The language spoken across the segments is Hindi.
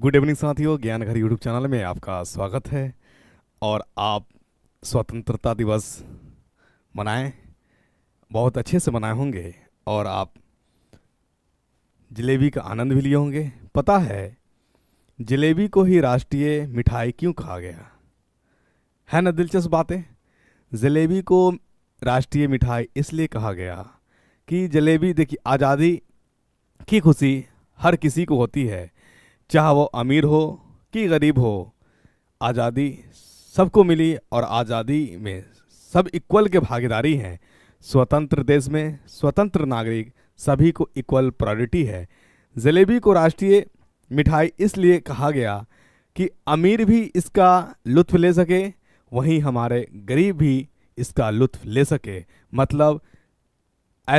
गुड इवनिंग साथियों ज्ञान घर यूट्यूब चैनल में आपका स्वागत है और आप स्वतंत्रता दिवस मनाएं बहुत अच्छे से मनाए होंगे और आप जलेबी का आनंद भी लिए होंगे पता है जलेबी को ही राष्ट्रीय मिठाई क्यों कहा गया है ना दिलचस्प बातें जलेबी को राष्ट्रीय मिठाई इसलिए कहा गया कि जलेबी देखिए आज़ादी की खुशी हर किसी को होती है चाहे वो अमीर हो कि गरीब हो आज़ादी सबको मिली और आज़ादी में सब इक्वल के भागीदारी हैं स्वतंत्र देश में स्वतंत्र नागरिक सभी को इक्वल प्रायोरिटी है जलेबी को राष्ट्रीय मिठाई इसलिए कहा गया कि अमीर भी इसका लुत्फ ले सके वहीं हमारे गरीब भी इसका लुत्फ ले सके मतलब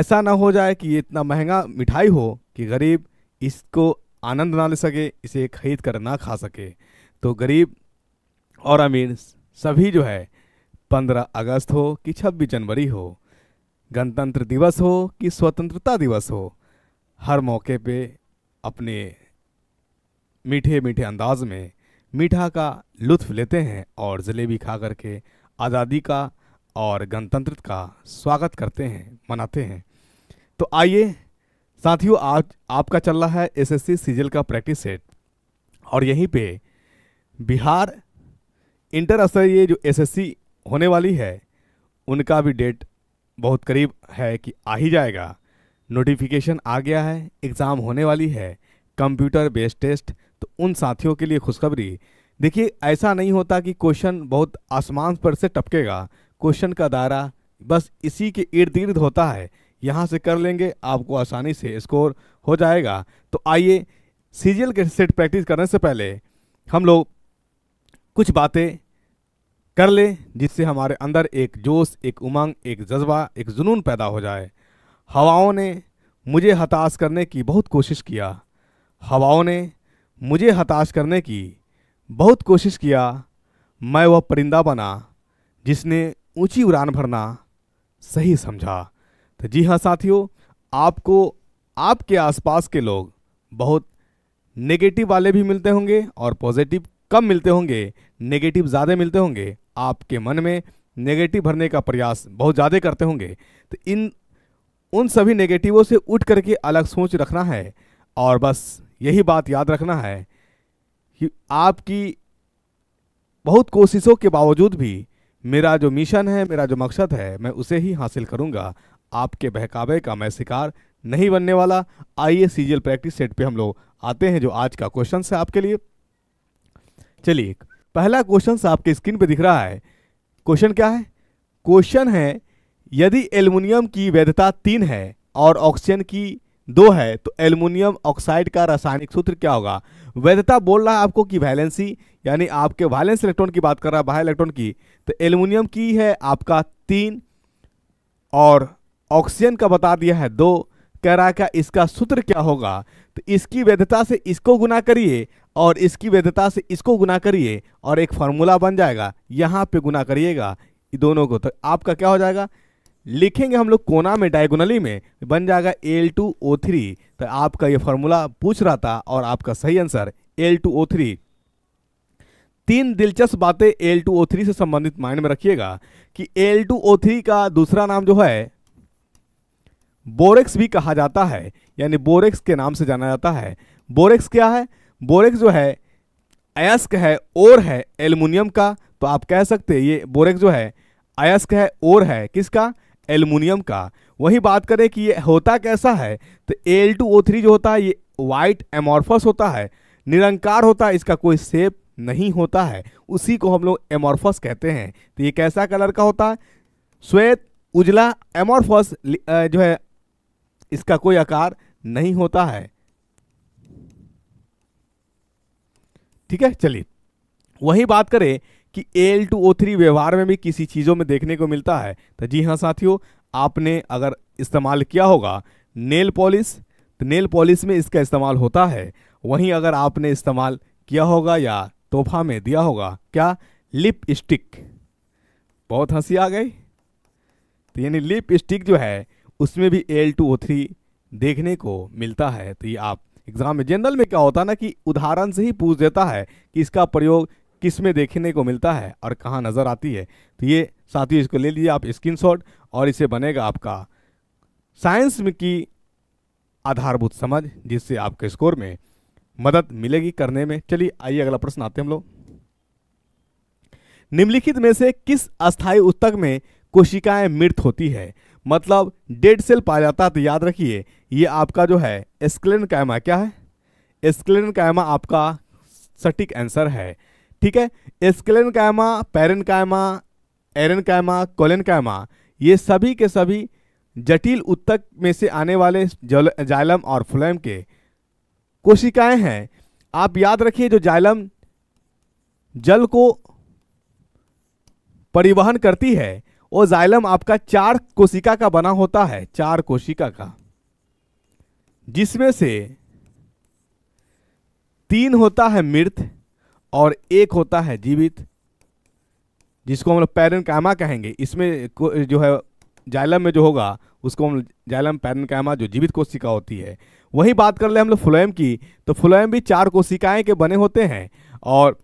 ऐसा ना हो जाए कि ये इतना महंगा मिठाई हो कि गरीब इसको आनंद ना ले सके इसे खरीद कर ना खा सके तो गरीब और अमीर सभी जो है पंद्रह अगस्त हो कि छब्बीस जनवरी हो गणतंत्र दिवस हो कि स्वतंत्रता दिवस हो हर मौके पे अपने मीठे मीठे अंदाज में मीठा का लुत्फ लेते हैं और जलेबी खा करके आज़ादी का और गणतंत्र का स्वागत करते हैं मनाते हैं तो आइए साथियों आज आपका चल रहा है एसएससी सीजल का प्रैक्टिस सेट और यहीं पे बिहार इंटर स्तरीय जो एसएससी होने वाली है उनका भी डेट बहुत करीब है कि आ ही जाएगा नोटिफिकेशन आ गया है एग्ज़ाम होने वाली है कंप्यूटर बेस्ड टेस्ट तो उन साथियों के लिए खुशखबरी देखिए ऐसा नहीं होता कि क्वेश्चन बहुत आसमान पर से टपकेगा क्वेश्चन का दायरा बस इसी के इर्द गिर्द होता है यहाँ से कर लेंगे आपको आसानी से स्कोर हो जाएगा तो आइए सीजीएल के सेट प्रैक्टिस करने से पहले हम लोग कुछ बातें कर लें जिससे हमारे अंदर एक जोश एक उमंग एक जज्बा एक जुनून पैदा हो जाए हवाओं ने मुझे हताश करने की बहुत कोशिश किया हवाओं ने मुझे हताश करने की बहुत कोशिश किया मैं वह परिंदा बना जिसने ऊंची उड़ान भरना सही समझा तो जी हाँ साथियों आपको आपके आसपास के लोग बहुत नेगेटिव वाले भी मिलते होंगे और पॉजिटिव कम मिलते होंगे नेगेटिव ज़्यादा मिलते होंगे आपके मन में नेगेटिव भरने का प्रयास बहुत ज़्यादा करते होंगे तो इन उन सभी नेगेटिवों से उठ करके अलग सोच रखना है और बस यही बात याद रखना है कि आपकी बहुत कोशिशों के बावजूद भी मेरा जो मिशन है मेरा जो मकसद है मैं उसे ही हासिल करूँगा आपके बहकावे का मैं शिकार नहीं बनने वाला आइए सीजियल प्रैक्टिस सेट पे हम लोग आते हैं जो आज का क्वेश्चन है आपके लिए चलिए पहला क्वेश्चन आपके स्क्रीन पे दिख रहा है क्वेश्चन क्या है क्वेश्चन है यदि एल्युमिनियम की वैधता तीन है और ऑक्सीजन की दो है तो एल्युमिनियम ऑक्साइड का रासायनिक सूत्र क्या होगा वैधता बोल रहा है आपको कि वैलेंसी यानी आपके वैलेंस इलेक्ट्रॉन की बात कर रहा है बाहर इलेक्ट्रॉन की तो एल्युमिनियम की है आपका तीन और ऑक्सीजन का बता दिया है दो कह रहा है क्या इसका सूत्र क्या होगा तो इसकी वैधता से इसको गुना करिए और इसकी वैधता से इसको गुना करिए और एक फार्मूला बन जाएगा यहाँ पे गुना करिएगा दोनों को तो आपका क्या हो जाएगा लिखेंगे हम लोग कोना में डायगोनली में बन जाएगा एल टू ओ थ्री तो आपका ये फार्मूला पूछ रहा था और आपका सही answer L two O three तीन दिलचस्प बातें एल टू ओ थ्री से संबंधित माइंड में रखिएगा कि एल टू ओ थ्री का दूसरा नाम जो है बोरेक्स भी कहा जाता है यानी बोरेक्स के नाम से जाना जाता है बोरेक्स क्या है बोरेक्स जो है अयस्क है और है एल्युमिनियम का तो आप कह सकते हैं ये बोरेक्स जो है अयस्क है और है किसका एल्युमिनियम का वही बात करें कि ये होता कैसा है तो एल टू ओ थ्री जो होता है ये वाइट एमॉर्फस होता है निरंकार होता है इसका कोई सेप नहीं होता है उसी को हम लोग एमॉर्फस कहते हैं तो ये कैसा कलर का होता है श्वेत उजला एमॉर्फस जो है इसका कोई आकार नहीं होता है ठीक है चलिए वही बात करें कि एल टू ओ थ्री व्यवहार में भी किसी चीज़ों में देखने को मिलता है तो जी हाँ साथियों आपने अगर इस्तेमाल किया होगा नेल पॉलिश तो नेल पॉलिश में इसका इस्तेमाल होता है वहीं अगर आपने इस्तेमाल किया होगा या तोहफा में दिया होगा क्या लिप स्टिक बहुत हंसी आ गई तो यानी लिप स्टिक जो है उसमें भी एल टू ओ थ्री देखने को मिलता है तो ये आप एग्जाम में जनरल में क्या होता है ना कि उदाहरण से ही पूछ देता है कि इसका प्रयोग किस में देखने को मिलता है और कहाँ नज़र आती है तो ये साथियों इसको ले लीजिए आप स्क्रीन और इसे बनेगा आपका साइंस में की आधारभूत समझ जिससे आपके स्कोर में मदद मिलेगी करने में चलिए आइए अगला प्रश्न आते हैं हम लोग निम्नलिखित में से किस अस्थायी उत्तक में कोशिकाएं मृत होती है मतलब डेड सेल पाया जाता है तो याद रखिए ये आपका जो है एस्क्लेन कैमा क्या है एस्क्लेन कैमा आपका सटीक आंसर है ठीक है एस्क्लेन कैमा पेरन कैमा एरन कैमा कोलन कैमा ये सभी के सभी जटिल उत्तक में से आने वाले जाइलम और फ्लैम के कोशिकाएं हैं आप याद रखिए जो जाइलम जल को परिवहन करती है वो जाइलम आपका चार कोशिका का बना होता है चार कोशिका का जिसमें से तीन होता है मृत और एक होता है जीवित जिसको हम लोग पैरन कैमा कहेंगे इसमें जो है जाइलम में जो होगा उसको हम जाइलम पैरन कैमा जो जीवित कोशिका होती है वही बात कर ले हम लोग फ्लोएम की तो फ्लोएम भी चार कोशिकाएं के बने होते हैं और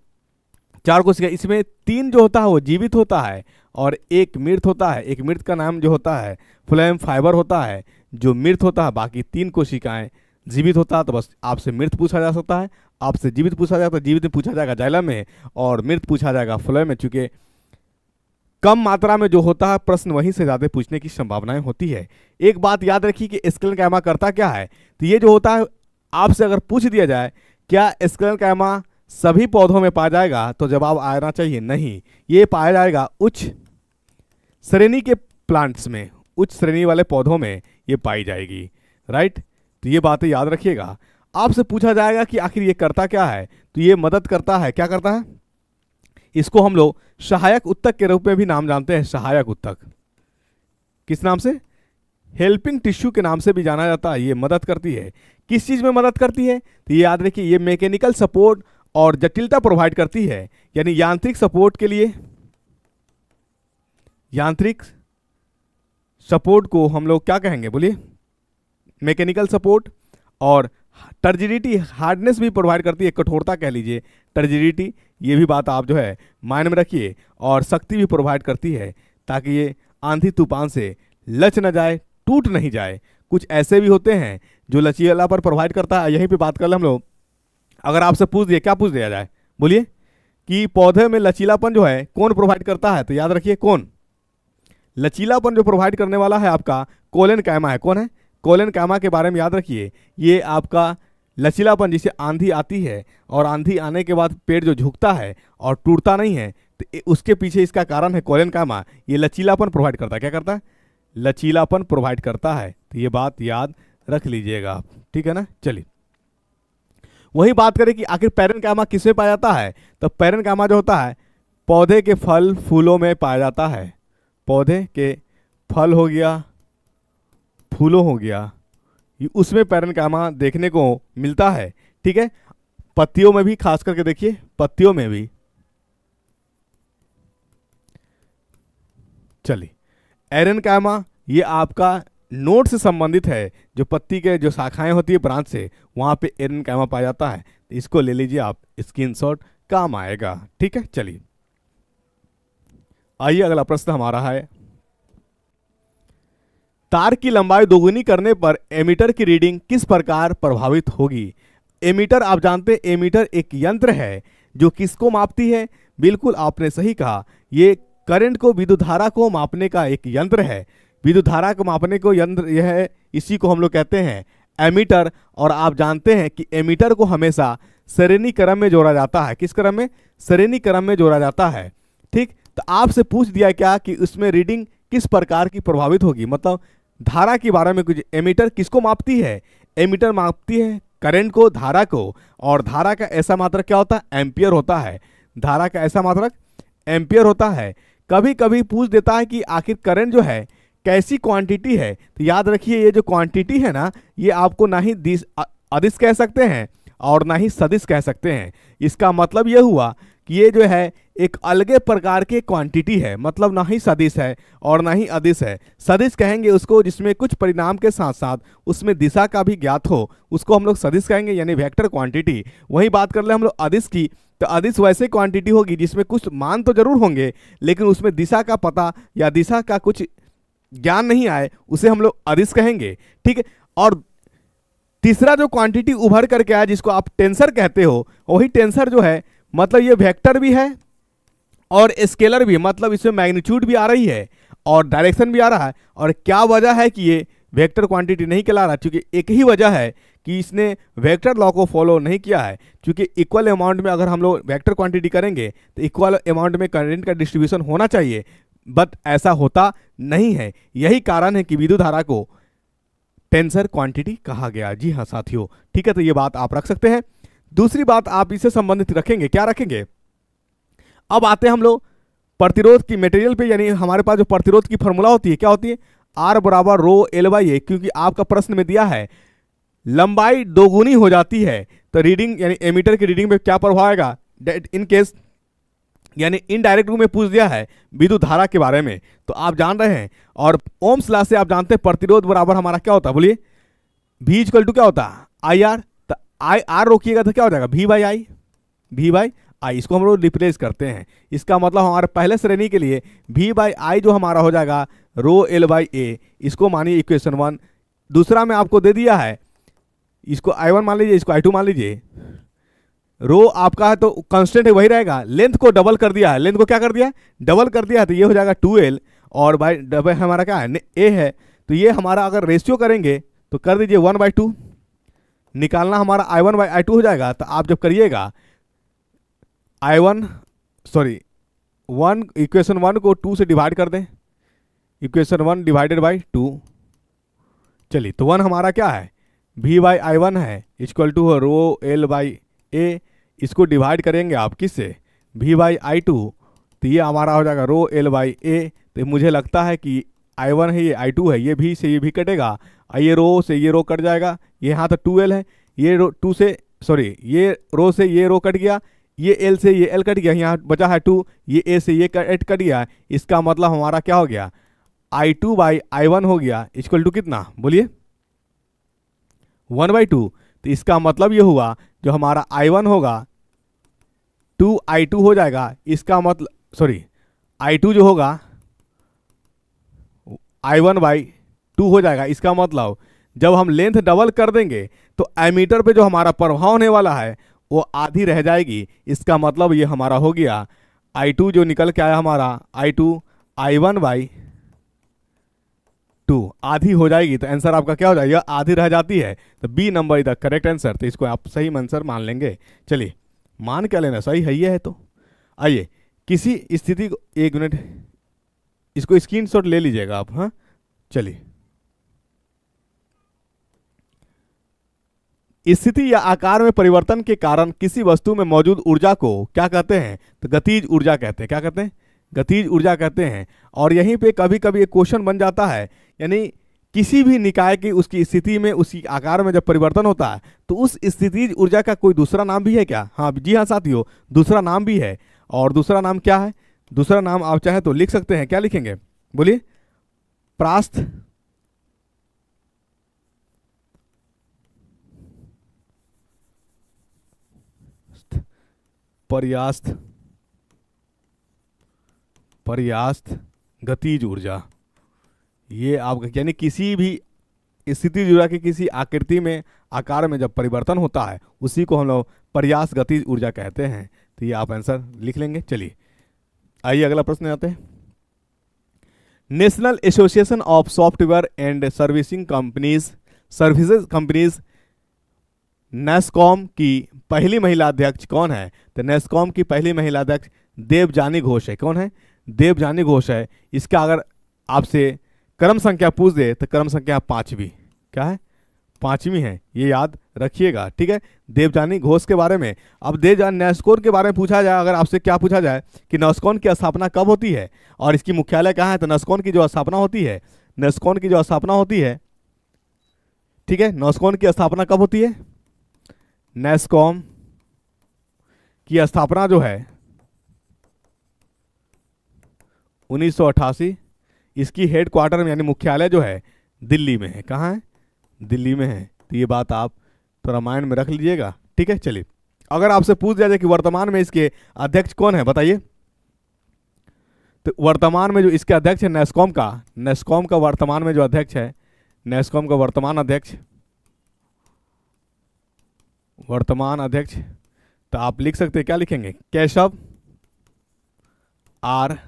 चार कोशिका इसमें तीन जो होता है वो जीवित होता है और एक मृत होता है एक मृत का नाम जो होता है फ्लेम फाइबर होता है जो मृत होता है बाकी तीन कोशिकाएं जीवित होता है तो बस आपसे मृत पूछा जा सकता है आपसे जीवित पूछा जाता तो है जीवित में पूछा जाएगा जाइलम में और मृत पूछा जाएगा फ्लोएम में चूंकि कम मात्रा में जो होता है प्रश्न वहीं से ज़्यादा पूछने की संभावनाएं होती है एक बात याद रखी कि स्कलन कैमा करता क्या है तो ये जो होता है आपसे अगर पूछ दिया जाए क्या स्कलन कैमा सभी पौधों में पाया जाएगा तो जवाब आना चाहिए नहीं ये पाया जाएगा उच्च श्रेणी के प्लांट्स में उच्च श्रेणी वाले पौधों में ये पाई जाएगी राइट तो ये बातें याद रखिएगा आपसे पूछा जाएगा कि आखिर ये करता क्या है तो ये मदद करता है क्या करता है इसको हम लोग सहायक उत्तक के रूप में भी नाम जानते हैं सहायक उत्तक किस नाम से हेल्पिंग टिश्यू के नाम से भी जाना जाता है ये मदद करती है किस चीज़ में मदद करती है तो ये याद रखिए ये मैकेनिकल सपोर्ट और जटिलता प्रोवाइड करती है यानी यांत्रिक सपोर्ट के लिए यांत्रिक सपोर्ट को हम लोग क्या कहेंगे बोलिए मैकेनिकल सपोर्ट और टर्जिडिटी हार्डनेस भी प्रोवाइड करती है कठोरता कह लीजिए टर्जिडिटी ये भी बात आप जो है मायन में रखिए और शक्ति भी प्रोवाइड करती है ताकि ये आंधी तूफान से लच न जाए टूट नहीं जाए कुछ ऐसे भी होते हैं जो लचीला पर प्रोवाइड करता है यहीं पे बात कर लें हम लोग अगर आपसे पूछ दिया क्या पूछ दिया जाए बोलिए कि पौधे में लचीलापन जो है कौन प्रोवाइड करता है तो याद रखिए कौन लचीलापन जो प्रोवाइड करने वाला है आपका कोलेन कैमा है कौन है कोलेन कैमा के बारे में याद रखिए ये आपका लचीलापन जिसे आंधी आती है और आंधी आने के बाद पेड़ जो झुकता है और टूटता नहीं है तो उसके पीछे इसका कारण है कोलेन कैमा ये लचीलापन प्रोवाइड करता है क्या करता है लचीलापन प्रोवाइड करता है तो ये बात याद रख लीजिएगा आप ठीक है ना चलिए वही बात करें कि आखिर पैरन कामा किस में पाया जाता है तो पैरन कामा जो होता है पौधे के फल फूलों में पाया जाता है पौधे के फल हो गया फूलों हो गया उसमें पैरन कामा देखने को मिलता है ठीक है पत्तियों में भी खास करके देखिए पत्तियों में भी चलिए एरन कामा ये आपका नोड से संबंधित है जो पत्ती के जो शाखाएं होती है ब्रांच से वहाँ पे एरन कैमा पाया जाता है तो इसको ले लीजिए आप स्क्रीनशॉट काम आएगा ठीक है चलिए आइए अगला प्रश्न हमारा है तार की लंबाई दोगुनी करने पर एमीटर की रीडिंग किस प्रकार प्रभावित होगी एमीटर आप जानते हैं एमीटर एक यंत्र है जो किसको मापती है बिल्कुल आपने सही कहा ये करंट को विद्युत धारा को मापने का एक यंत्र है विद्युत धारा को मापने को यंत्र यह इसी को हम लोग कहते हैं एमीटर और आप जानते हैं कि एमीटर को हमेशा श्रेणी क्रम में जोड़ा जाता है किस क्रम में श्रेणी क्रम में जोड़ा जाता है ठीक तो आपसे पूछ दिया क्या कि उसमें रीडिंग किस प्रकार की प्रभावित होगी मतलब धारा के बारे में कुछ एमीटर किसको मापती है एमीटर मापती है करंट को धारा को और धारा का ऐसा मात्रक क्या होता है एम्पियर होता है धारा का ऐसा मात्रक एम्पियर होता है कभी कभी पूछ देता है कि आखिर करंट जो है कैसी क्वांटिटी है तो याद रखिए ये जो क्वांटिटी है ना ये आपको ना ही दिस अदिश कह सकते हैं और ना ही सदिश कह सकते हैं इसका मतलब यह हुआ कि ये जो है एक अलगे प्रकार के क्वांटिटी है मतलब ना ही सदिश है और ना ही अदिश है सदिश कहेंगे उसको जिसमें कुछ परिणाम के साथ साथ उसमें दिशा का भी ज्ञात हो उसको हम लोग सदिश कहेंगे यानी वेक्टर क्वांटिटी वही बात कर ले हम लोग अदिश की तो अदिश वैसे क्वांटिटी होगी जिसमें कुछ मान तो जरूर होंगे लेकिन उसमें दिशा का पता या दिशा का कुछ ज्ञान नहीं आए उसे हम लोग अरिस कहेंगे ठीक है और तीसरा जो क्वांटिटी उभर करके आया जिसको आप टेंसर कहते हो वही टेंसर जो है मतलब ये वेक्टर भी है और स्केलर भी मतलब इसमें मैग्नीट्यूड भी आ रही है और डायरेक्शन भी आ रहा है और क्या वजह है कि ये वेक्टर क्वांटिटी नहीं कहला रहा क्योंकि एक ही वजह है कि इसने वेक्टर लॉ को फॉलो नहीं किया है क्योंकि इक्वल अमाउंट में अगर हम लोग वेक्टर क्वांटिटी करेंगे तो इक्वल अमाउंट में करेंट का डिस्ट्रीब्यूशन होना चाहिए बट ऐसा होता नहीं है यही कारण है कि विद्युत धारा को टेंसर क्वांटिटी कहा गया जी हाँ साथियों ठीक है तो ये बात आप रख सकते हैं दूसरी बात आप इसे संबंधित रखेंगे क्या रखेंगे अब आते हैं हम लोग प्रतिरोध की मटेरियल पे यानी हमारे पास जो प्रतिरोध की फॉर्मूला होती है क्या होती है आर बराबर रो एल वाई ए क्योंकि आपका प्रश्न में दिया है लंबाई दोगुनी हो जाती है तो रीडिंग यानी एमीटर की रीडिंग में क्या प्रभाव आएगा इन केस यानी इनडायरेक्ट रूप में पूछ दिया है विद्युत धारा के बारे में तो आप जान रहे हैं और ओम्स ला से आप जानते हैं प्रतिरोध बराबर हमारा क्या होता है बोलिए भी इजकल टू क्या होता है आई आर तो आई आर रोकिएगा तो क्या हो जाएगा भी बाई आई भी बाई आई इसको हम लोग रिप्लेस करते हैं इसका मतलब हमारे पहले श्रेणी के लिए भी बाई आई जो हमारा हो जाएगा रो एल बाई ए इसको मानिए इक्वेशन वन दूसरा में आपको दे दिया है इसको आई वन मान लीजिए इसको आई टू मान लीजिए रो आपका है तो कांस्टेंट है वही रहेगा लेंथ को डबल कर दिया है लेंथ को क्या कर दिया डबल कर दिया है तो ये हो जाएगा टू एल और बाई डबल हमारा क्या है ए है तो ये हमारा अगर रेशियो करेंगे तो कर दीजिए वन बाई टू निकालना हमारा I one by I two हो जाएगा तो आप जब करिएगा I one sorry one equation one को टू से डिवाइड कर दें equation one divided by two चलिए तो वन हमारा क्या है वी बाई आई वन है इजक्वल टू हो रो एल बाई ए इसको डिवाइड करेंगे आप किससे वी बाई आई टू तो ये हमारा हो जाएगा रो एल बाई ए तो मुझे लगता है कि आई वन है ये आई टू है ये भी से ये भी कटेगा और ये रो से ये रो कट जाएगा ये यहाँ तो टू एल है ये रो टू से सॉरी ये रो से ये रो कट गया ये एल से ये एल कट गया यहाँ बचा है टू ये ए से ये एट कट गया इसका मतलब हमारा क्या हो गया I two by I one हो गया इक्वल टू कितना बोलिए वन बाई टू तो इसका मतलब ये हुआ जो हमारा आई वन होगा टू आई टू हो जाएगा इसका मतलब सॉरी आई टू जो होगा आई वन बाई टू हो जाएगा इसका मतलब जब हम लेंथ डबल कर देंगे तो एमीटर पे जो हमारा प्रभाव होने वाला है वो आधी रह जाएगी इसका मतलब ये हमारा हो गया आई टू जो निकल के आया हमारा I two I one by two आधी हो जाएगी तो आंसर आपका क्या हो जाएगा आधी रह जाती है तो बी नंबर इधर करेक्ट आंसर तो इसको आप सही आंसर मान लेंगे चलिए मान क्या लेना सही है है तो आइए किसी स्थिति को एक मिनट इसको स्क्रीनशॉट ले लीजिएगा आप हाँ चलिए स्थिति या आकार में परिवर्तन के कारण किसी वस्तु में मौजूद ऊर्जा को क्या कहते हैं तो गतिज ऊर्जा कहते हैं क्या कहते हैं गतिज ऊर्जा कहते हैं और यहीं पे कभी कभी एक क्वेश्चन बन जाता है यानी किसी भी निकाय की उसकी स्थिति में उसकी आकार में जब परिवर्तन होता है तो उस स्थिति ऊर्जा का कोई दूसरा नाम भी है क्या हाँ जी हाँ साथियों दूसरा नाम भी है और दूसरा नाम क्या है दूसरा नाम आप चाहें तो लिख सकते हैं क्या लिखेंगे बोलिए प्रास्थ पर्यास्त पर्यास्त गतिज ऊर्जा ये आप यानी किसी भी स्थिति जुड़ा के किसी आकृति में आकार में जब परिवर्तन होता है उसी को हम लोग प्रयास गति ऊर्जा कहते हैं तो ये आप आंसर लिख लेंगे चलिए आइए अगला प्रश्न आते हैं National Association of Software and Servicing Companies Services Companies NASSCOM की पहली महिला अध्यक्ष कौन है तो नेस्कॉम की पहली महिला अध्यक्ष देवजानी घोष है कौन है देवजानी घोष है इसका अगर आपसे क्रम संख्या पूछ दे तो क्रम संख्या पांचवी क्या है पांचवी है ये याद रखिएगा ठीक है देवजानी घोष के बारे में अब देवजान नैसकोन के बारे में पूछा जाए अगर आपसे क्या पूछा जाए कि नस्कोन की स्थापना कब होती है और इसकी मुख्यालय कहाँ है तो नस्कोन की जो स्थापना होती है नस्कोन की जो स्थापना होती है ठीक है नस्कोन की स्थापना कब होती है नेस्कॉम की स्थापना जो है उन्नीस सौ अट्ठासी इसकी हेड क्वार्टर यानी मुख्यालय जो है दिल्ली में है कहाँ है दिल्ली में है तो ये बात आप थोड़ा तो माइंड में रख लीजिएगा ठीक है चलिए अगर आपसे पूछ दिया जाए कि वर्तमान में इसके अध्यक्ष कौन है बताइए तो वर्तमान में जो इसके अध्यक्ष है नेस्कॉम का नेस्कॉम का वर्तमान में जो अध्यक्ष है नेस्कॉम का वर्तमान अध्यक्ष वर्तमान अध्यक्ष तो आप लिख सकते क्या लिखेंगे केशव आर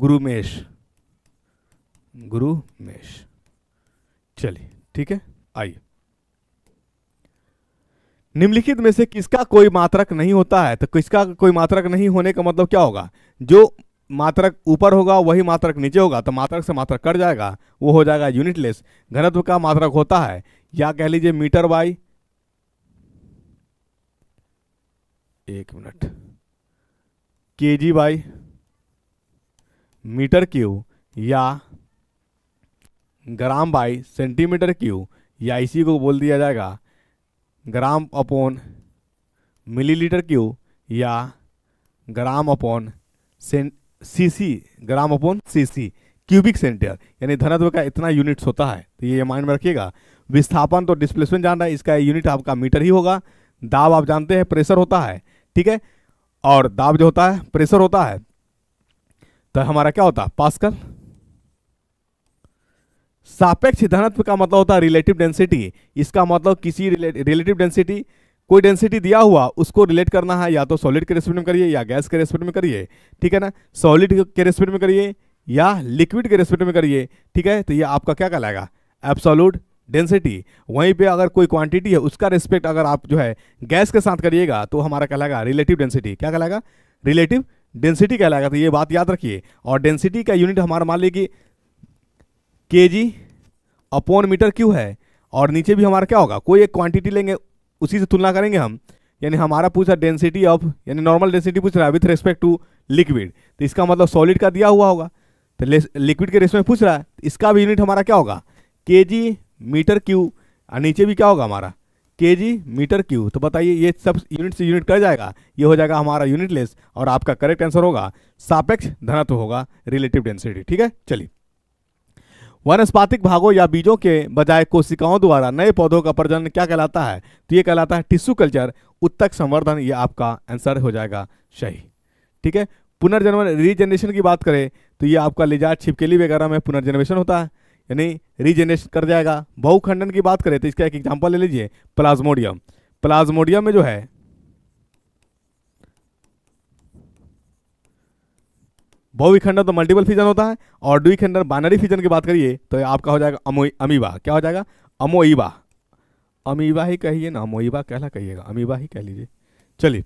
गुरुमेश गुरुमेश चलिए ठीक है आइए निम्नलिखित में से किसका कोई मात्रक नहीं होता है तो किसका कोई मात्रक नहीं होने का मतलब क्या होगा जो मात्रक ऊपर होगा वही मात्रक नीचे होगा तो मात्रक से मात्रक कट जाएगा वो हो जाएगा यूनिटलेस घनत्व का मात्रक होता है या कह लीजिए मीटर बाई एक मिनट के जी बाई मीटर क्यू या ग्राम बाई सेंटीमीटर क्यू या इसी को बोल दिया जाएगा ग्राम अपॉन मिलीलीटर क्यू या gram upon CC gram upon CC cubic centre यानी धनत्व का इतना यूनिट्स होता है तो ये माइंड में रखिएगा विस्थापन तो डिस्प्लेसमेंट जान रहा है इसका यूनिट आपका मीटर ही होगा दाब आप जानते हैं प्रेशर होता है ठीक है और दाब जो होता है प्रेशर होता है तो हमारा क्या होता पास्कल सापेक्ष धनत्व का मतलब होता है रिलेटिव डेंसिटी इसका मतलब किसी रिलेटिव डेंसिटी कोई डेंसिटी दिया हुआ उसको रिलेट करना है या तो सॉलिड के रेस्पेक्ट में करिए या गैस के रेस्पेक्ट में करिए ठीक है ना सॉलिड के रेस्पेक्ट में करिए या लिक्विड के रेस्पेक्ट में करिए ठीक है तो ये आपका क्या कहलाएगा एब्सोलूट डेंसिटी वहीं पे अगर कोई क्वांटिटी है उसका रेस्पेक्ट अगर आप जो है गैस के साथ करिएगा तो हमारा कहलाएगा रिलेटिव डेंसिटी क्या कहलाएगा रिलेटिव डेंसिटी कहलाएगा तो ये बात याद रखिए और डेंसिटी का यूनिट हमारा मान लीजिए के जी अपॉन मीटर क्यू है और नीचे भी हमारा क्या होगा कोई एक क्वांटिटी लेंगे उसी से तुलना करेंगे हम यानी हमारा पूछा डेंसिटी ऑफ यानी नॉर्मल डेंसिटी पूछ रहा है विथ रेस्पेक्ट टू लिक्विड तो इसका मतलब सॉलिड का दिया हुआ होगा तो लिक्विड के रेस में पूछ रहा है तो इसका भी यूनिट हमारा क्या होगा के जी मीटर क्यू और नीचे भी क्या होगा हमारा के जी मीटर क्यू तो बताइए ये सब यूनिट से यूनिट कट जाएगा ये हो जाएगा हमारा यूनिटलेस और आपका करेक्ट आंसर होगा सापेक्ष धनत्व होगा रिलेटिव डेंसिटी ठीक है चलिए वनस्पातिक भागों या बीजों के बजाय कोशिकाओं द्वारा नए पौधों का प्रजनन क्या कहलाता है तो ये कहलाता है टिश्यू कल्चर उत्तक संवर्धन ये आपका आंसर हो जाएगा सही ठीक है पुनर्जन्म रीजनरेशन की बात करें तो ये आपका लिजाज छिपकेली वगैरह में पुनर्जनरेशन होता है यानी रीजेनरेशन कर जाएगा बहुखंडन की बात करें तो इसका एक एग्जाम्पल ले लीजिए प्लाज्मोडियम प्लाज्मोडियम में जो है बहुविखंडन तो मल्टीपल फिजन होता है और द्विखंडन बाइनरी फिजन की बात करिए तो आपका हो जाएगा अमीबा क्या हो जाएगा अमोईबा अमीबा ही कहिए ना अमोईबा कहला कहिएगा अमीबा ही कह लीजिए चलिए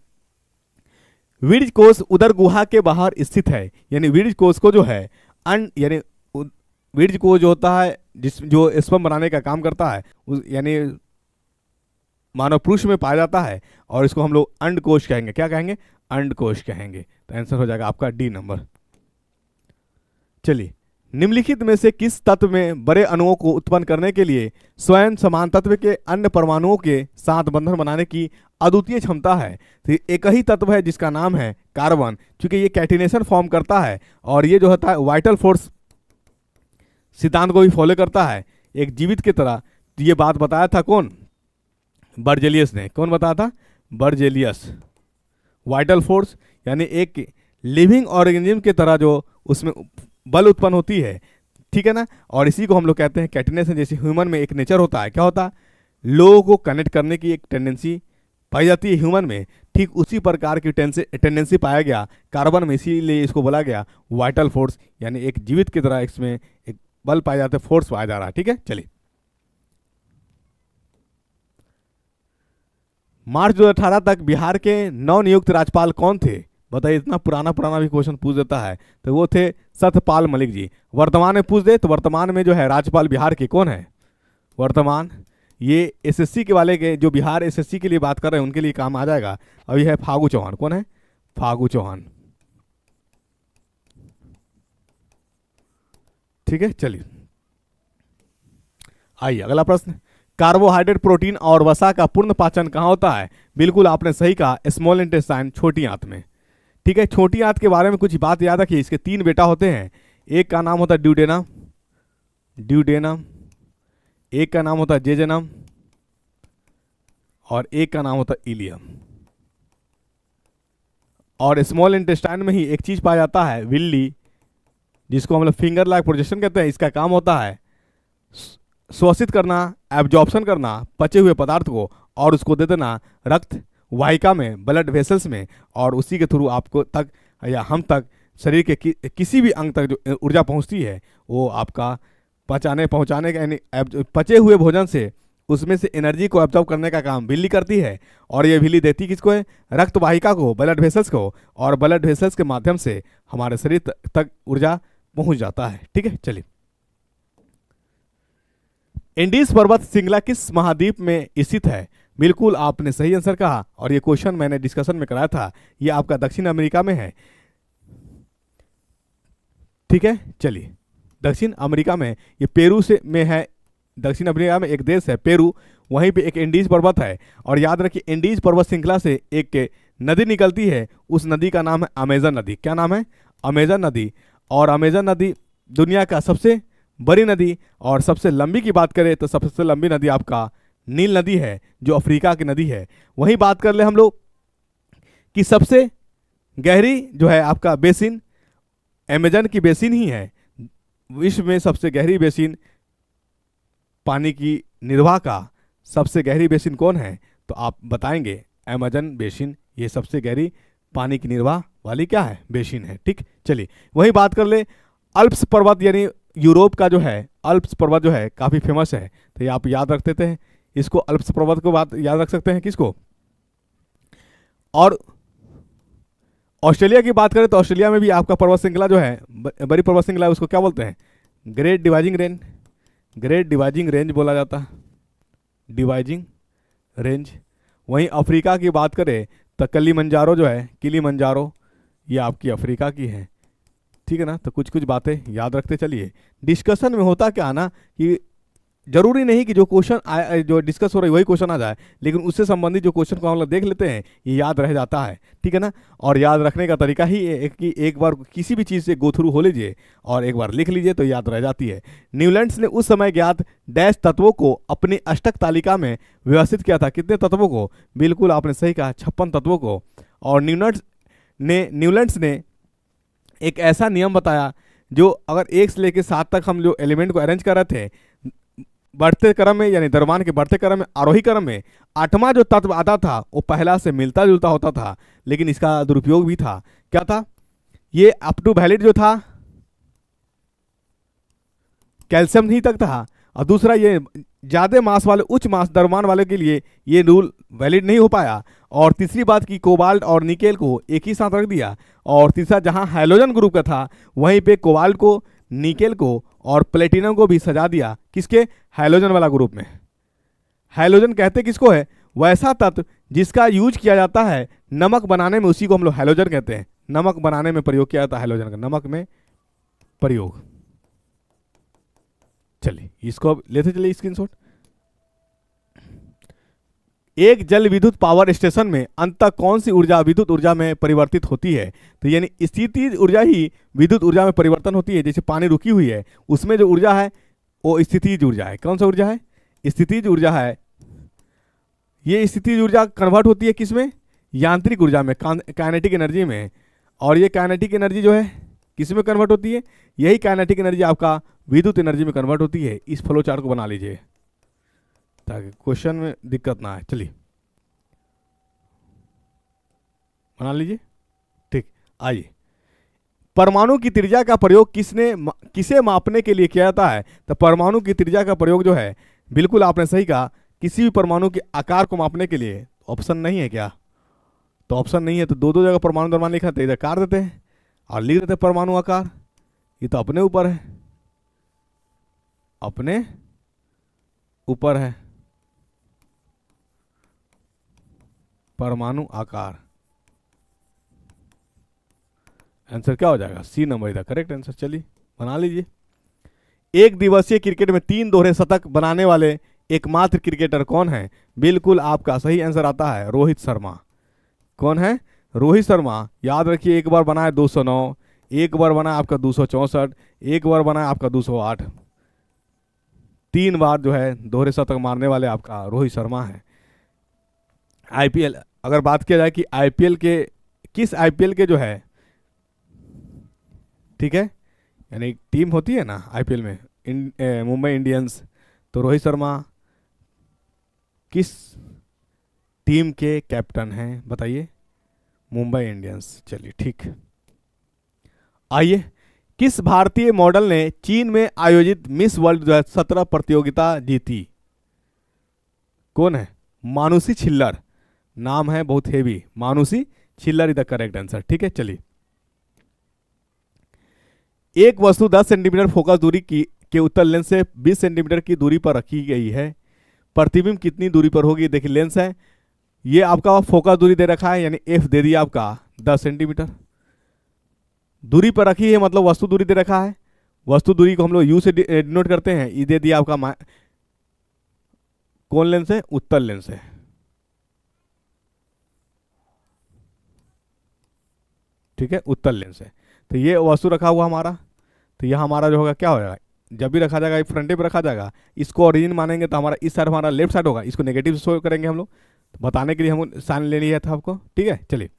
वीर्ज कोष उधर गुहा के बाहर स्थित है यानी वीर्ज कोष को जो है अन यानी बीज को जो होता है जिस जो स्पम बनाने का काम करता है यानी मानव पुरुष में पाया जाता है और इसको हम लोग अंडकोश कहेंगे क्या कहेंगे अंडकोश कहेंगे तो आंसर हो जाएगा आपका डी नंबर चलिए निम्नलिखित में से किस तत्व में बड़े अणुओं को उत्पन्न करने के लिए स्वयं समान तत्व के अन्य परमाणुओं के साथ बंधन बनाने की अद्वितीय क्षमता है तो एक ही तत्व है जिसका नाम है कार्बन क्योंकि ये कैटिनेशन फॉर्म करता है और ये जो होता है वाइटल फोर्स सिद्धांत को भी फॉलो करता है एक जीवित की तरह तो ये बात बताया था कौन बर्जेलियस ने कौन बताया था बर्जेलियस वाइटल फोर्स यानी एक लिविंग ऑर्गेनिज्म की तरह जो उसमें बल उत्पन्न होती है ठीक है ना और इसी को हम लोग कहते हैं कैटनेस जैसे ह्यूमन में एक नेचर होता है क्या होता है लोगों को कनेक्ट करने की एक टेंडेंसी पाई जाती है ह्यूमन में ठीक उसी प्रकार की टेंडेंसी पाया गया कार्बन में इसीलिए इसको बोला गया वाइटल फोर्स यानी एक जीवित की तरह इसमें एक बल पाया जाता है फोर्स पाया जा रहा है ठीक है चलिए मार्च 2018 तक बिहार के नवनियुक्त राज्यपाल कौन थे बताइए इतना पुराना पुराना भी क्वेश्चन पूछ देता है तो वो थे सतपाल मलिक जी वर्तमान में पूछ दे तो वर्तमान में जो है राज्यपाल बिहार के कौन है वर्तमान ये एसएससी के वाले के जो बिहार एसएससी के लिए बात कर रहे हैं उनके लिए काम आ जाएगा अभी है फागू चौहान कौन है फागू चौहान ठीक है चलिए आइए अगला प्रश्न कार्बोहाइड्रेट प्रोटीन और वसा का पूर्ण पाचन कहाँ होता है बिल्कुल आपने सही कहा स्मॉल इंटेस्टाइन छोटी आंत में ठीक है छोटी आंत के बारे में कुछ बात याद रखिए इसके तीन बेटा होते हैं एक का नाम होता है ड्यूडेना ड्यूडेना एक का नाम होता है जेजेनम और एक का नाम होता है इलियम और स्मॉल इंटेस्टाइन में ही एक चीज पाया जाता है विल्ली जिसको हम लोग फिंगर लाइक प्रोजेक्शन कहते हैं इसका काम होता है शोषित करना एब्जॉर्प्शन करना पचे हुए पदार्थ को और उसको दे देना रक्त वाहिका में ब्लड वेसल्स में और उसी के थ्रू आपको तक या हम तक शरीर के कि, किसी भी अंग तक जो ऊर्जा पहुंचती है वो आपका पचाने पहुंचाने का यानी पचे हुए भोजन से उसमें से एनर्जी को एब्जॉर्ब करने का काम बिल्ली करती है और ये बिल्ली देती किसको है रक्त वाहिका को ब्लड वेसल्स को और ब्लड वेसल्स के माध्यम से हमारे शरीर तक ऊर्जा पहुंच जाता है ठीक है चलिए इंडीज पर्वत सिंगला किस महाद्वीप में स्थित है बिल्कुल आपने सही आंसर कहा और यह क्वेश्चन मैंने डिस्कशन में कराया था यह आपका दक्षिण अमेरिका में है ठीक है चलिए दक्षिण अमेरिका में ये पेरू से में है दक्षिण अमेरिका में एक देश है पेरू वहीं पे एक इंडीज पर्वत है और याद रखिए इंडीज पर्वत श्रृंखला से एक नदी निकलती है उस नदी का नाम है अमेजन नदी क्या नाम है अमेजन नदी और अमेजन नदी दुनिया का सबसे बड़ी नदी और सबसे लंबी की बात करें तो सबसे लंबी नदी आपका नील नदी है जो अफ्रीका की नदी है वहीं बात कर ले हम लोग कि सबसे गहरी जो है आपका बेसिन अमेजन की बेसिन ही है विश्व में सबसे गहरी बेसिन पानी की निर्वाह का सबसे गहरी बेसिन कौन है तो आप बताएंगे अमेजन बेसिन ये सबसे गहरी पानी की निर्वाह वाली क्या है बेसिन है ठीक चलिए वही बात कर ले अल्प्स पर्वत यानी यूरोप का जो है अल्प्स पर्वत जो है काफ़ी फेमस है तो ये आप याद रख देते हैं इसको अल्प्स पर्वत को बात याद रख सकते हैं किसको और ऑस्ट्रेलिया की बात करें तो ऑस्ट्रेलिया में भी आपका पर्वत श्रृंखला जो है बड़ी पर्वत श्रृंखला उसको क्या बोलते हैं Great Dividing Range Great Dividing Range बोला जाता डिवाइजिंग रेंज वहीं अफ्रीका की बात करें तो कली मंजारो जो है किली मंजारो ये आपकी अफ्रीका की है ठीक है ना तो कुछ कुछ बातें याद रखते चलिए डिस्कशन में होता क्या ना कि जरूरी नहीं कि जो क्वेश्चन जो डिस्कस हो रही वही क्वेश्चन आ जाए लेकिन उससे संबंधित जो क्वेश्चन को हम लोग देख लेते हैं ये याद रह जाता है ठीक है ना और याद रखने का तरीका ही है कि एक बार किसी भी चीज़ से गो थ्रू हो लीजिए और एक बार लिख लीजिए तो याद रह जाती है न्यूलैंड्स ने उस समय ज्ञात डैश तत्वों को अपनी अष्टक तालिका में व्यवस्थित किया था कितने तत्वों को बिल्कुल आपने सही कहा छप्पन तत्वों को और न्यूलैंड ने न्यूलैंड्स ने एक ऐसा नियम बताया जो अगर एक से लेकर सात तक हम जो एलिमेंट को अरेंज कर रहे थे बढ़ते क्रम में यानी दरबान के बढ़ते क्रम में आरोही क्रम में आठवां जो तत्व आता था वो पहला से मिलता जुलता होता था लेकिन इसका दुरुपयोग भी था क्या था ये अप टू वैलिड जो था कैल्शियम ही तक था और दूसरा ये ज़्यादा मास वाले उच्च मास दरबान वाले के लिए ये रूल वैलिड नहीं हो पाया और तीसरी बात की कोबाल्ट और निकेल को एक ही साथ रख दिया और तीसरा जहां हाइलोजन ग्रुप का था वहीं पे कोबाल्ट को निकेल को और प्लेटिनम को भी सजा दिया किसके हाइलोजन वाला ग्रुप में हाइलोजन कहते किसको है वैसा तत्व जिसका यूज किया जाता है नमक बनाने में उसी को हम लोग हाइलोजन कहते हैं नमक बनाने में प्रयोग किया जाता है हाइलोजन का नमक में प्रयोग चलिए इसको अब लेते चलिए स्क्रीनशॉट एक जल विद्युत पावर स्टेशन में अंत कौन सी ऊर्जा विद्युत ऊर्जा में परिवर्तित होती है तो यानी स्थिति ऊर्जा ही विद्युत ऊर्जा में परिवर्तन होती है जैसे पानी रुकी हुई है उसमें जो ऊर्जा है वो स्थितिज ऊर्जा है कौन सा ऊर्जा है स्थितिज ऊर्जा है ये स्थिति ऊर्जा कन्वर्ट होती है किस में यांत्रिक ऊर्जा में काइनेटिक एनर्जी में और ये काइनेटिक एनर्जी जो है किस में कन्वर्ट होती है यही काइनेटिक एनर्जी आपका विद्युत एनर्जी में कन्वर्ट होती है इस फ्लो चार्ट को बना लीजिए ताकि क्वेश्चन में दिक्कत ना आए चलिए बना लीजिए ठीक आइए परमाणु की त्रिज्या का प्रयोग किसने किसे मापने के लिए किया जाता है तो परमाणु की त्रिज्या का प्रयोग जो है बिल्कुल आपने सही कहा किसी भी परमाणु के आकार को मापने के लिए ऑप्शन नहीं है क्या तो ऑप्शन नहीं है तो दो दो जगह परमाणु दरमान लिखा तो इधर कार देते हैं और लिख देते हैं परमाणु आकार ये तो अपने ऊपर है अपने ऊपर है परमाणु आकार आंसर क्या हो जाएगा सी नंबर इधर करेक्ट आंसर चलिए बना लीजिए एक दिवसीय क्रिकेट में तीन दोहरे शतक बनाने वाले एकमात्र क्रिकेटर कौन है बिल्कुल आपका सही आंसर आता है रोहित शर्मा कौन है रोहित शर्मा याद रखिए एक बार बनाए 209 एक बार बनाए आपका दो एक बार बनाए आपका 208 तीन बार जो है दोहरे शतक मारने वाले आपका रोहित शर्मा है आईपीएल अगर बात किया जाए कि आईपीएल के किस आईपीएल के जो है ठीक है यानी टीम होती है ना आईपीएल में इन, मुंबई इंडियंस तो रोहित शर्मा किस टीम के कैप्टन हैं बताइए मुंबई इंडियंस चलिए ठीक आइए किस भारतीय मॉडल ने चीन में आयोजित मिस वर्ल्ड दो प्रतियोगिता जीती कौन है मानुषी छिल्लर नाम है बहुत heavy Manushi Chhillar is the correct answer ठीक है चलिए एक वस्तु 10 सेंटीमीटर फोकस दूरी की के उत्तर लेंस से 20 सेंटीमीटर की दूरी पर रखी गई है प्रतिबिंब कितनी दूरी पर होगी देखिए लेंस है ये आपका फोकस दूरी दे रखा है यानी एफ दे दिया आपका 10 सेंटीमीटर दूरी पर रखी है मतलब वस्तु दूरी दे रखा है वस्तु दूरी को हम लोग यू से डिनोट करते हैं ये दे दिया आपका कौन लेंस है उत्तर लेंस है ठीक है उत्तल लेंस है तो ये वस्तु रखा हुआ हमारा तो यह हमारा जो होगा क्या हो जाएगा जब भी रखा जाएगा फ्रंटे पर रखा जाएगा इसको ओरिजिन मानेंगे तो हमारा इस साइड हमारा लेफ्ट साइड होगा इसको नेगेटिव शो करेंगे हम लोग तो बताने के लिए हम साइन ले लिया था आपको ठीक है चलिए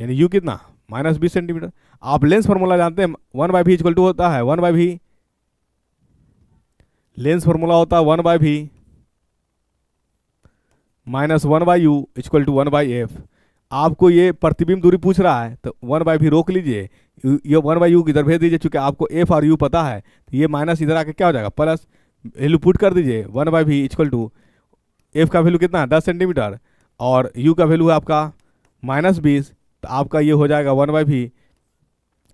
यानी यू कितना माइनस बीस सेंटीमीटर आप लेंस फॉर्मूला जानते हैं one by V equal to होता है one by V lens formula होता है one by V minus one by U equal to one by F आपको ये प्रतिबिंब दूरी पूछ रहा है तो वन बाई भी रोक लीजिए ये वन बाई यू इधर भेज दीजिए चूँकि आपको एफ और यू पता है तो ये माइनस इधर आके क्या हो जाएगा प्लस वैल्यू पुट कर दीजिए one by V equal to F का वैल्यू कितना है दस सेंटीमीटर और यू का वैल्यू है आपका माइनस बीस तो आपका ये हो जाएगा वन बाई भी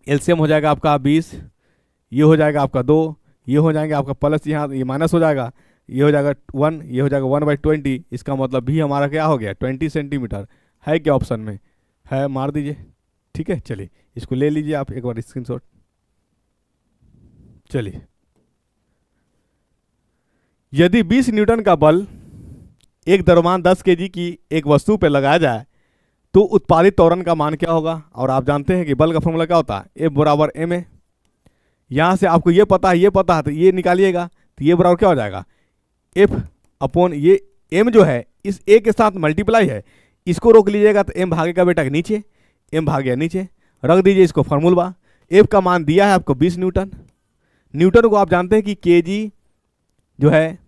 एलसीएम हो जाएगा आपका बीस ये हो जाएगा आपका दो ये हो जाएंगे आपका प्लस यहाँ ये माइनस हो जाएगा ये हो जाएगा वन ये हो जाएगा वन बाई ट्वेंटी इसका मतलब भी हमारा क्या हो गया ट्वेंटी सेंटीमीटर है क्या ऑप्शन में है मार दीजिए ठीक है चलिए इसको ले लीजिए आप एक बार स्क्रीनशॉट चलिए यदि 20 न्यूटन का बल एक दरमान 10 केजी की एक वस्तु पर लगाया जाए तो उत्पादित तौरन का मान क्या होगा और आप जानते हैं कि बल का फॉर्मूला क्या होता है एफ बराबर एम ए यहाँ से आपको ये पता है ये पता है तो ये निकालिएगा तो ये बराबर क्या हो जाएगा एफ अपॉन ये एम जो है इस ए के साथ मल्टीप्लाई है इसको रोक लीजिएगा तो एम भागेगा बेटा नीचे एम भाग नीचे रख दीजिए इसको फॉर्मूलवा एफ का मान दिया है आपको 20 न्यूटन न्यूटन को आप जानते हैं कि के जी जो है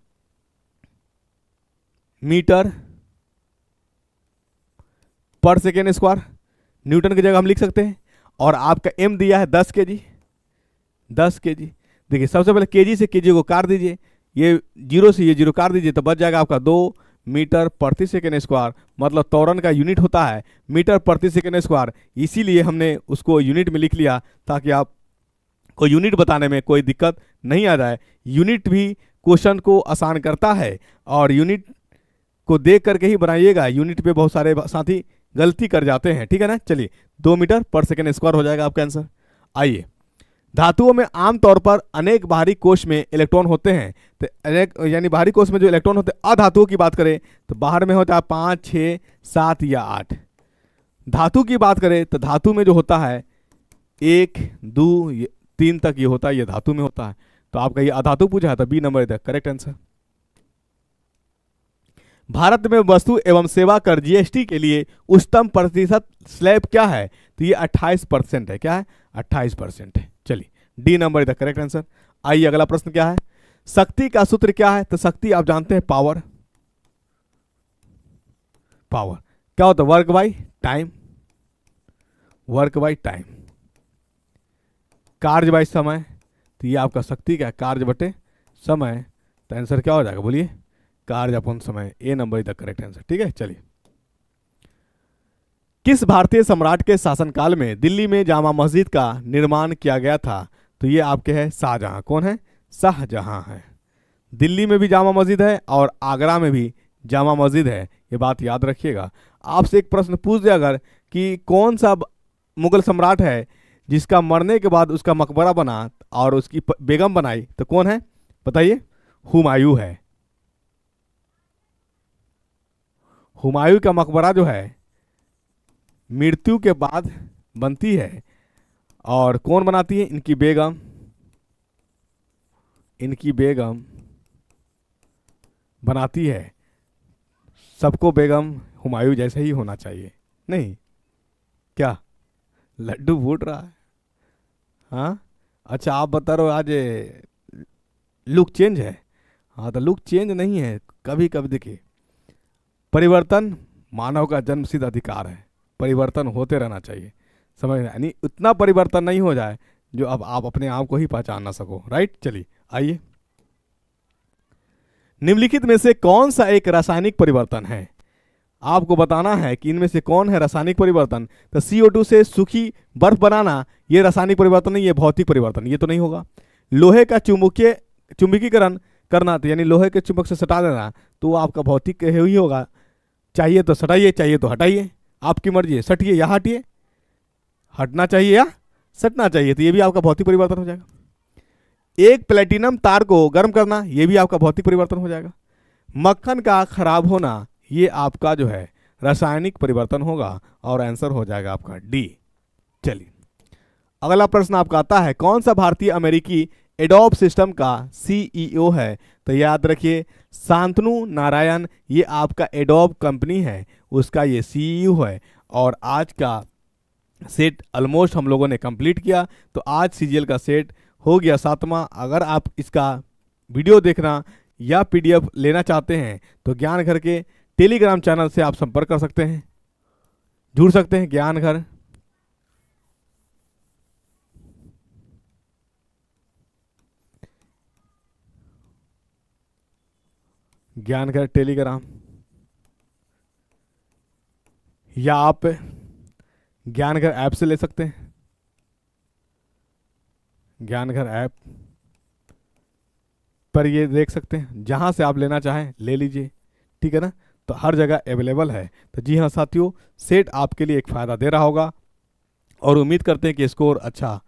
मीटर पर सेकेंड स्क्वायर न्यूटन की जगह हम लिख सकते हैं और आपका एम दिया है दस के जी दस के जी देखिए सबसे पहले के जी से के जी को काट दीजिए ये जीरो से ये जीरो काट दीजिए तो बच जाएगा आपका दो मीटर प्रति सेकेंड स्क्वायर मतलब तौरन का यूनिट होता है मीटर प्रति सेकेंड स्क्वायर इसीलिए हमने उसको यूनिट में लिख लिया ताकि आप को यूनिट बताने में कोई दिक्कत नहीं आ जाए यूनिट भी क्वेश्चन को आसान करता है और यूनिट को देख करके ही बनाइएगा यूनिट पे बहुत सारे साथी गलती कर जाते हैं ठीक है ना चलिए दो मीटर पर सेकेंड स्क्वायर हो जाएगा आपका आंसर आइए धातुओं में आमतौर पर अनेक बाहरी कोश में इलेक्ट्रॉन होते हैं तो अनेक यानी बाहरी कोश में जो इलेक्ट्रॉन होते हैं अधातुओं की बात करें तो बाहर में होता है पाँच छः सात या आठ धातु की बात करें तो धातु में जो होता है एक दो तीन तक ये होता है ये धातु में होता है तो आपका ये अधातु पूछा है तो बी नंबर इधर करेक्ट आंसर भारत में वस्तु एवं सेवा कर जीएसटी के लिए उच्चतम प्रतिशत स्लैब क्या है तो ये 28 परसेंट है क्या है 28 परसेंट है D number is the correct answer आइए अगला प्रश्न क्या है शक्ति का सूत्र क्या है तो शक्ति आप जानते हैं पावर पावर क्या होता है work by time work by time कार्य बाई समय तो ये आपका शक्ति है कार्य बटे समय तो आंसर क्या हो जाएगा बोलिए कार्य अपन समय ए नंबर इधर करेक्ट आंसर ठीक है चलिए किस भारतीय सम्राट के शासनकाल में दिल्ली में जामा मस्जिद का निर्माण किया गया था तो ये आपके हैं शाहजहाँ कौन है शाहजहाँ है दिल्ली में भी जामा मस्जिद है और आगरा में भी जामा मस्जिद है ये बात याद रखिएगा आपसे एक प्रश्न पूछ दिया अगर कि कौन सा मुगल सम्राट है जिसका मरने के बाद उसका मकबरा बना और उसकी बेगम बनाई तो कौन है बताइए हुमायूं है हुमायूं का मकबरा जो है मृत्यु के बाद बनती है और कौन बनाती है इनकी बेगम इनकी बेगम बनाती है सबको बेगम हुमायूं जैसे ही होना चाहिए नहीं क्या लड्डू फूट रहा है हाँ अच्छा आप बता रहे हो आज लुक चेंज है हाँ तो लुक चेंज नहीं है कभी कभी देखिए परिवर्तन मानव का जन्मसिद्ध अधिकार है परिवर्तन होते रहना चाहिए समझ रहे यानी उतना परिवर्तन नहीं हो जाए जो अब आप अपने आप को ही पहचान ना सको राइट चलिए आइए निम्नलिखित में से कौन सा एक रासायनिक परिवर्तन है आपको बताना है कि इनमें से कौन है रासायनिक परिवर्तन तो CO2 से सूखी बर्फ बनाना ये रासायनिक परिवर्तन नहीं ये भौतिक परिवर्तन ये तो नहीं होगा लोहे का चुंबकीय चुंबकीकरण करना तो यानी लोहे के चुंबक से सटा देना तो वो आपका भौतिक ही होगा चाहिए तो सटाइए चाहिए तो हटाइए आपकी मर्जी है सटिए या हटिए हटना चाहिए या सटना चाहिए तो ये भी आपका भौतिक परिवर्तन हो जाएगा एक प्लेटिनम तार को गर्म करना ये भी आपका भौतिक परिवर्तन हो जाएगा मक्खन का खराब होना ये आपका जो है रासायनिक परिवर्तन होगा और आंसर हो जाएगा आपका डी चलिए अगला प्रश्न आपका आता है कौन सा भारतीय अमेरिकी एडोप सिस्टम का सीईओ e है तो याद रखिए शांतनु नारायण ये आपका एडोब कंपनी है उसका ये सीईओ e है और आज का सेट ऑलमोस्ट हम लोगों ने कंप्लीट किया तो आज सीजीएल का सेट हो गया सातवां अगर आप इसका वीडियो देखना या पीडीएफ लेना चाहते हैं तो ज्ञान घर के टेलीग्राम चैनल से आप संपर्क कर सकते हैं जुड़ सकते हैं ज्ञान घर ज्ञान घर टेलीग्राम या आप ज्ञान घर ऐप से ले सकते हैं ज्ञान घर ऐप पर ये देख सकते हैं जहाँ से आप लेना चाहें ले लीजिए ठीक है ना तो हर जगह अवेलेबल है तो जी हाँ साथियों सेट आपके लिए एक फ़ायदा दे रहा होगा और उम्मीद करते हैं कि स्कोर अच्छा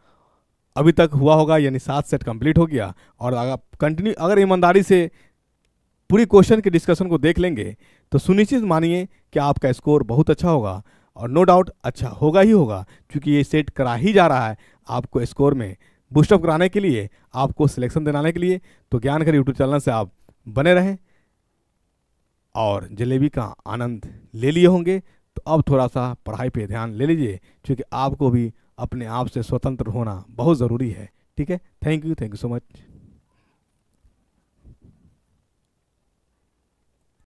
अभी तक हुआ होगा यानी सात सेट कंप्लीट हो गया और अगर कंटिन्यू अगर ईमानदारी से पूरी क्वेश्चन के डिस्कशन को देख लेंगे तो सुनिश्चित मानिए कि आपका स्कोर बहुत अच्छा होगा और नो डाउट अच्छा होगा ही होगा क्योंकि ये सेट करा ही जा रहा है आपको स्कोर में बूस्टअप कराने के लिए आपको सिलेक्शन दिलाने के लिए तो ज्ञान कर यूट्यूब चैनल से आप बने रहें और जलेबी का आनंद ले लिए होंगे तो अब थोड़ा सा पढ़ाई पे ध्यान ले लीजिए क्योंकि आपको भी अपने आप से स्वतंत्र होना बहुत ज़रूरी है ठीक है thank you thank you so much